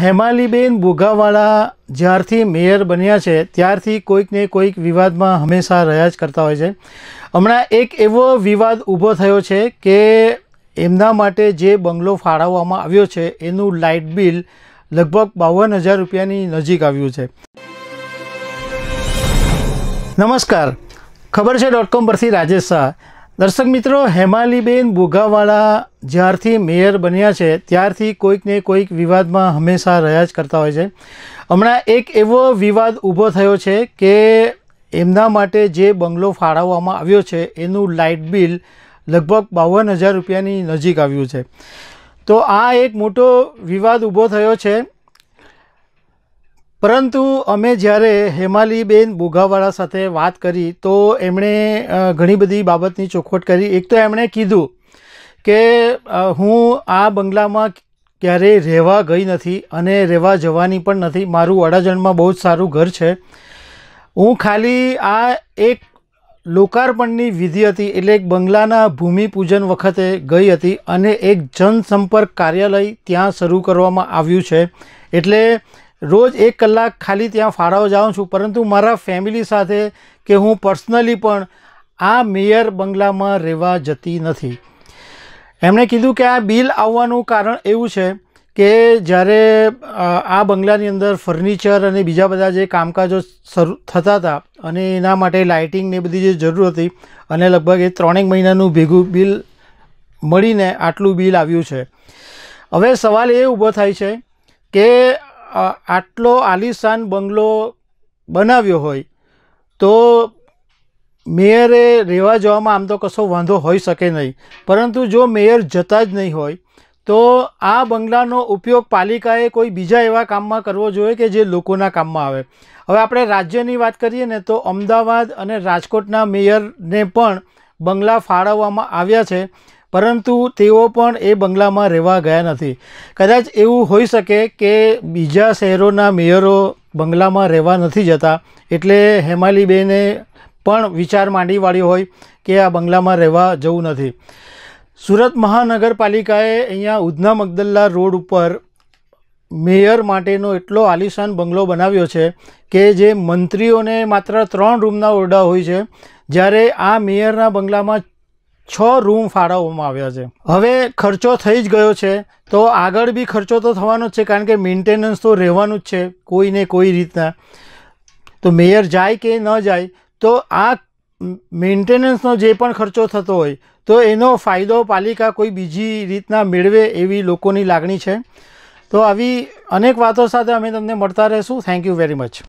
હેમાલીબેન બુઘાવાળા જ્યારથી મેયર બન્યા છે ત્યારથી કોઈકને કોઈક વિવાદમાં હંમેશા રહ્યા જ કરતા હોય છે હમણાં એક એવો વિવાદ ઊભો થયો છે કે એમના માટે જે બંગલો ફાળવવામાં આવ્યો છે એનું લાઇટ બિલ લગભગ બાવન હજાર રૂપિયાની નજીક આવ્યું છે નમસ્કાર ખબર છે ડોટ કોમ પરથી રાજેશ શાહ દર્શક મિત્રો હેમાલીબેન બોગાવાળા જ્યારથી મેયર બન્યા છે ત્યારથી કોઈકને કોઈક વિવાદમાં હંમેશા રહ્યા જ કરતા હોય છે હમણાં એક એવો વિવાદ ઊભો થયો છે કે એમના માટે જે બંગલો ફાળવવામાં આવ્યો છે એનું લાઇટ બિલ લગભગ બાવન હજાર રૂપિયાની નજીક આવ્યું છે તો આ એક મોટો વિવાદ ઊભો થયો છે પરંતુ અમે જ્યારે હેમાલીબેન બુઘાવાળા સાથે વાત કરી તો એમણે ઘણી બધી બાબતની ચોખવટ કરી એક તો એમણે કીધું કે હું આ બંગલામાં ક્યારેય રહેવા ગઈ નથી અને રહેવા જવાની પણ નથી મારું વડાજણમાં બહુ જ સારું ઘર છે હું ખાલી આ એક લોકાર્પણની વિધિ હતી એટલે એક બંગલાના ભૂમિપૂજન વખતે ગઈ હતી અને એક જનસંપર્ક કાર્યાલય ત્યાં શરૂ કરવામાં આવ્યું છે એટલે રોજ એક કલાક ખાલી ત્યાં ફાળો જાઉં છું પરંતુ મારા ફેમિલી સાથે કે હું પર્સનલી પણ આ મેયર બંગલામાં રહેવા જતી નથી એમણે કીધું કે આ બિલ આવવાનું કારણ એવું છે કે જ્યારે આ બંગલાની અંદર ફર્નિચર અને બીજા બધા જે કામકાજો શરૂ થતા હતા અને એના માટે લાઇટિંગ ને બધી જે જરૂર હતી અને લગભગ એ ત્રણેક મહિનાનું ભેગું બિલ મળીને આટલું બિલ આવ્યું છે હવે સવાલ એ ઊભો થાય છે કે આટલો આલિશાન બંગલો બનાવ્યો હોય તો મેયરે રહેવા જવામાં આમ તો કશો વાંધો હોઈ શકે નહીં પરંતુ જો મેયર જતા જ નહીં હોય તો આ બંગલાનો ઉપયોગ પાલિકાએ કોઈ બીજા એવા કામમાં કરવો જોઈએ કે જે લોકોના કામમાં આવે હવે આપણે રાજ્યની વાત કરીએ ને તો અમદાવાદ અને રાજકોટના મેયરને પણ બંગલા ફાળવવામાં આવ્યા છે પરંતુ તેઓ પણ એ બંગલામાં રહેવા ગયા નથી કદાચ એવું હોઈ શકે કે બીજા શહેરોના મેયરો બંગલામાં રહેવા નથી જતા એટલે હેમાલીબેને પણ વિચાર માંડી વાળી હોય કે આ બંગલામાં રહેવા જવું નથી સુરત મહાનગરપાલિકાએ અહીંયા ઉધના મગદલ્લા રોડ ઉપર મેયર માટેનો એટલો આલિશાન બંગલો બનાવ્યો છે કે જે મંત્રીઓને માત્ર ત્રણ રૂમના ઓરડા હોય છે જ્યારે આ મેયરના બંગલામાં છ રૂમ ફાળવવામાં આવ્યા છે હવે ખર્ચો થઈ જ ગયો છે તો આગળ બી ખર્ચો તો થવાનો જ છે કારણ કે મેન્ટેનન્સ તો રહેવાનું જ છે કોઈને કોઈ રીતના તો મેયર જાય કે ન જાય તો આ મેન્ટેનન્સનો જે પણ ખર્ચો થતો હોય તો એનો ફાયદો પાલિકા કોઈ બીજી રીતના મેળવે એવી લોકોની લાગણી છે તો આવી અનેક વાતો સાથે અમે તમને મળતા રહીશું થેન્ક યુ વેરી મચ